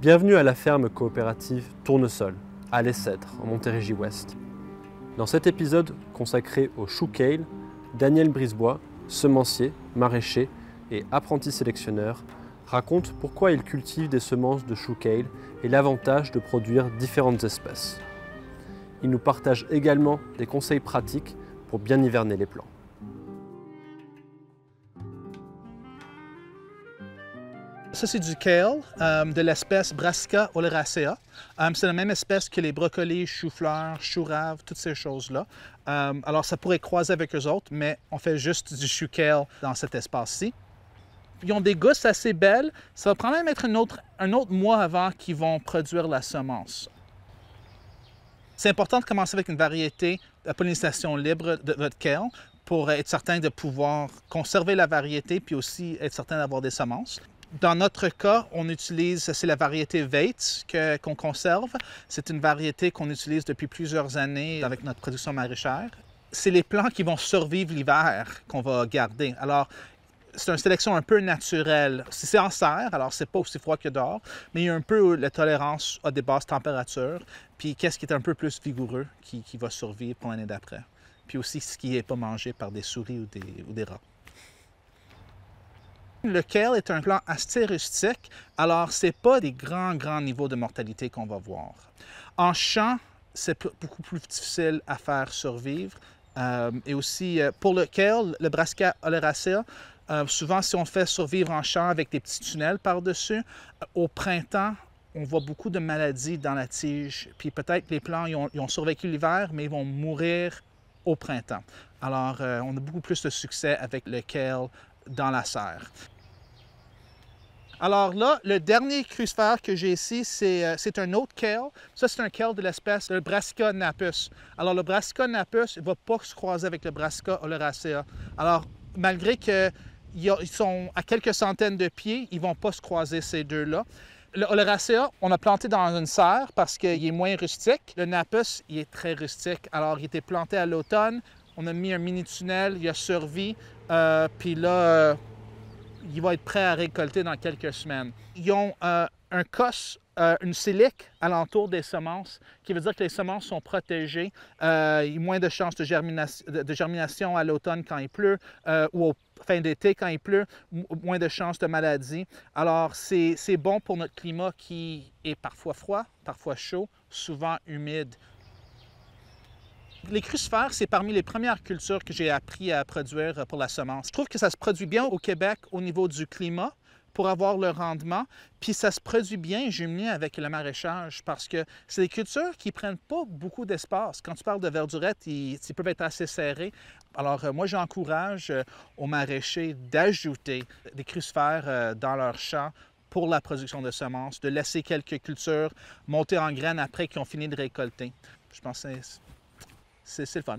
Bienvenue à la ferme coopérative Tournesol, à Les en Montérégie-Ouest. Dans cet épisode consacré au chou kale, Daniel Brisebois, semencier, maraîcher et apprenti sélectionneur, raconte pourquoi il cultive des semences de chou kale et l'avantage de produire différentes espèces. Il nous partage également des conseils pratiques pour bien hiverner les plants. Ça, c'est du kale euh, de l'espèce Brassica oleracea. Euh, c'est la même espèce que les brocolis, chou fleurs chou raves toutes ces choses-là. Euh, alors, ça pourrait croiser avec eux autres, mais on fait juste du chou kale dans cet espace-ci. Ils ont des gousses assez belles. Ça va probablement même être un autre, un autre mois avant qu'ils vont produire la semence. C'est important de commencer avec une variété de pollinisation libre de votre kale pour être certain de pouvoir conserver la variété puis aussi être certain d'avoir des semences. Dans notre cas, on utilise, c'est la variété Veit qu'on conserve. C'est une variété qu'on utilise depuis plusieurs années avec notre production maraîchère. C'est les plants qui vont survivre l'hiver qu'on va garder. Alors, c'est une sélection un peu naturelle. Si C'est en serre, alors c'est pas aussi froid que dehors, mais il y a un peu la tolérance à des basses températures. Puis qu'est-ce qui est un peu plus vigoureux qui, va survivre pour l'année d'après. Puis aussi ce qui n'est pas mangé par des souris ou ou des rats. Le kale est un plant assez alors ce n'est pas des grands, grands niveaux de mortalité qu'on va voir. En champ, c'est beaucoup plus difficile à faire survivre. Euh, et aussi, euh, pour le kale, le Brassica oleracea, euh, souvent, si on fait survivre en champ avec des petits tunnels par-dessus, au printemps, on voit beaucoup de maladies dans la tige. Puis peut-être les plants, ont, ont survécu l'hiver, mais ils vont mourir au printemps. Alors, on a beaucoup plus de succès avec le kale dans la serre. Alors là, le dernier crucifère que j'ai ici, c'est euh, un autre kale. Ça, c'est un kale de l'espèce, le Brassica napus. Alors, le Brassica napus ne va pas se croiser avec le Brassica oloracea. Alors, malgré qu'ils sont à quelques centaines de pieds, ils ne vont pas se croiser ces deux-là. Le Oloracea, on a planté dans une serre parce qu'il est moins rustique. Le Napus, il est très rustique. Alors, il était planté à l'automne on a mis un mini-tunnel, il a survie, euh, puis là, euh, il va être prêt à récolter dans quelques semaines. Ils ont euh, un cos, une silique alentour des semences, qui veut dire que les semences sont protégées. il y a moins de chances de, de germination, à l'automne quand il pleut ou au fin d'été quand il pleut, moins de chances de maladie. Alors, c'est bon pour notre climat qui est parfois froid, parfois chaud, souvent humide les crucifères, c'est parmi les premières cultures que j'ai appris à produire euh, pour la semence. Je trouve que ça se produit bien au Québec au niveau du climat pour avoir le rendement, puis ça se produit bien jumelé avec le maraîchage parce que c'est des cultures qui prennent pas beaucoup d'espace. Quand tu parles de verdurette, ils, peuvent être assez serrés. Alors euh, moi, j'encourage euh, aux maraîchers d'ajouter des crucifères dans leur champ pour la production de semences, de laisser quelques cultures monter en graines après qu'ils ont fini de récolter. Je pense c'est le fun.